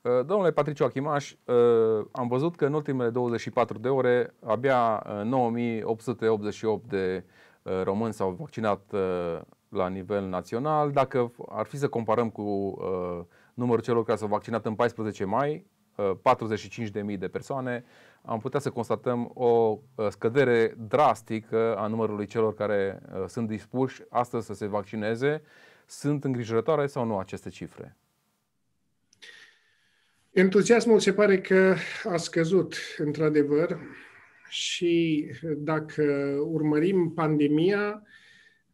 Uh, domnule Patriciu Achimaș, uh, am văzut că în ultimele 24 de ore abia 9888 uh, de români s-au vaccinat la nivel național. Dacă ar fi să comparăm cu numărul celor care s-au vaccinat în 14 mai, 45.000 de persoane, am putea să constatăm o scădere drastică a numărului celor care sunt dispuși astăzi să se vaccineze. Sunt îngrijorătoare sau nu aceste cifre? Entuziasmul se pare că a scăzut, într-adevăr, și dacă urmărim pandemia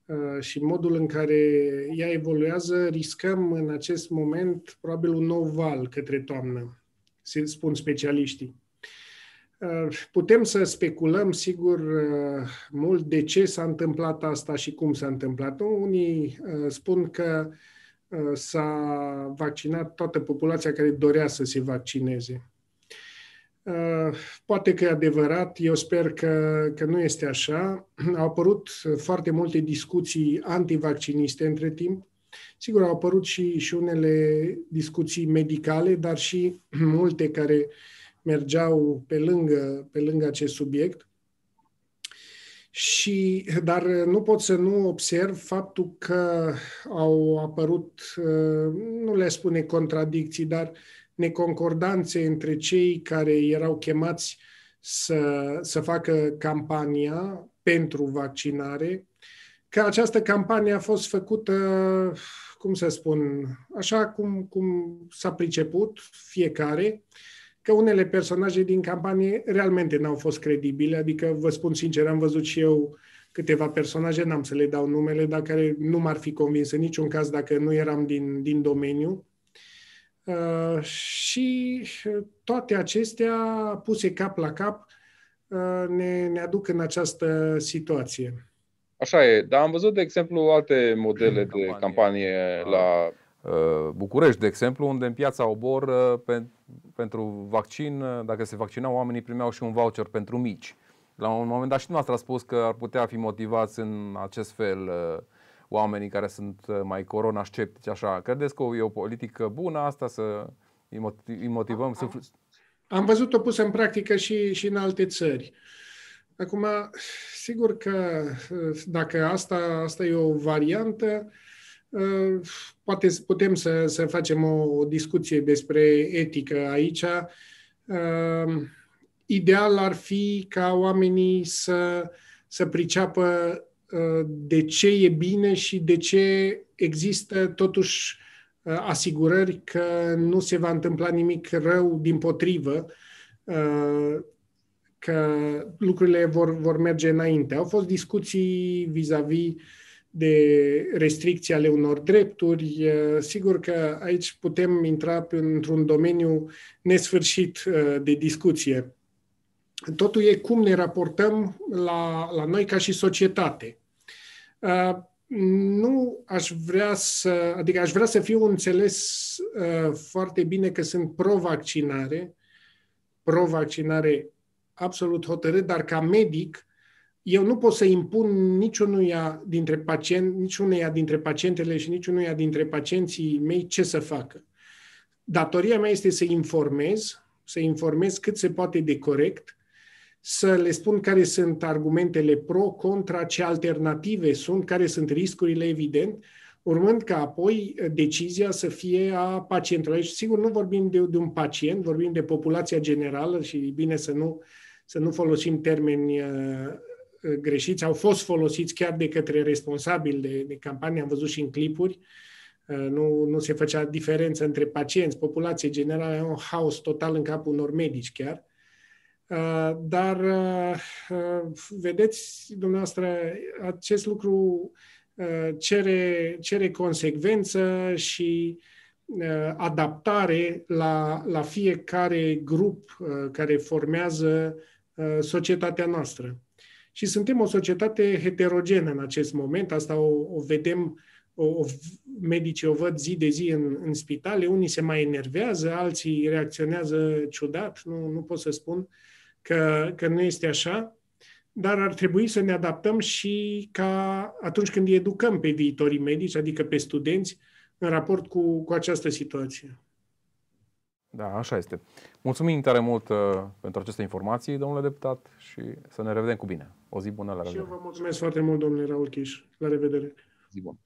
uh, și modul în care ea evoluează, riscăm în acest moment probabil un nou val către toamnă, se spun specialiștii. Uh, putem să speculăm, sigur, uh, mult de ce s-a întâmplat asta și cum s-a întâmplat. Unii spun că Uh, s-a vaccinat toată populația care dorea să se vaccineze. Uh, poate că e adevărat, eu sper că, că nu este așa. Au apărut foarte multe discuții antivacciniste între timp. Sigur, au apărut și, și unele discuții medicale, dar și multe care mergeau pe lângă, pe lângă acest subiect. Și, dar uh, nu pot să nu observ faptul că au apărut, uh, nu le spune contradicții, dar neconcordanțe între cei care erau chemați să, să facă campania pentru vaccinare, că această campanie a fost făcută, cum să spun, așa cum, cum s-a priceput fiecare, uh, că unele personaje din campanie realmente n-au fost credibile, adică vă spun sincer, am văzut și eu câteva personaje, n-am să le dau numele, dar care nu m-ar fi convins în niciun caz dacă nu eram din, din domeniu. Uh, și toate acestea puse cap la cap uh, ne, ne aduc în această situație. Așa e, dar am văzut, de exemplu, alte modele campanie. de campanie ah. la Uh, București, de exemplu, unde în piața Obor uh, pe, pentru vaccin, uh, dacă se vaccinau, oamenii primeau și un voucher pentru mici. La un moment dat și dumneavoastră a spus că ar putea fi motivați în acest fel oamenii care sunt mai corona sceptici, așa. Credeți că e o politică bună asta să îi motivăm? Am, să... am văzut-o pusă în practică și, și în alte țări. Acum, sigur că dacă asta, asta e o variantă, uh, poate putem să, să facem o discuție despre etică aici. Ehm, ideal ar fi ca oamenii să, să priceapă ă, de ce e bine și de ce există totuși ă, asigurări că nu se va întâmpla nimic rău din potrivă, ă, că lucrurile vor, vor merge înainte. Au fost discuții vis-a-vis de restricții ale unor drepturi. Sigur că aici putem intra într-un domeniu nesfârșit de discuție. Totul e cum ne raportăm la, la noi ca și societate. Nu aș vrea să, adică aș vrea să fiu înțeles foarte bine că sunt pro-vaccinare, pro-vaccinare absolut hotărât, dar ca medic eu nu pot să impun niciunuia dintre, pacient, niciunuia dintre pacientele și niciunuia dintre pacienții mei ce să facă. Datoria mea este să informez, să informez cât se poate de corect, să le spun care sunt argumentele pro, contra, ce alternative sunt, care sunt riscurile, evident, urmând ca apoi uh, decizia să fie a pacientului. Și sigur, nu vorbim de, de un pacient, vorbim de populația generală și bine să nu, să nu folosim termeni uh, greșiți, au fost folosiți chiar de către responsabili de, de campanie, am văzut și în clipuri, uh, nu, nu se făcea diferență între pacienți, populație generală, un haos total în capul unor medici chiar. Uh, dar, uh, vedeți, dumneavoastră, acest lucru cere, cere consecvență și adaptare la, la fiecare grup care formează societatea noastră și suntem o societate heterogenă în acest moment. Asta o, o vedem, o, o, medicii o văd zi de zi în, în spitale, unii se mai enervează, alții reacționează ciudat, nu, nu pot să spun că, că nu este așa, dar ar trebui să ne adaptăm și ca atunci când îi educăm pe viitorii medici, adică pe studenți, în raport cu, cu această situație. Da, așa este. Mulțumim tare mult uh, pentru aceste informații, domnule deputat, și să ne revedem cu bine. O zi bună, la revedere. Și eu vă mulțumesc foarte mult, domnule Raul Chiș. La revedere. Zi bună.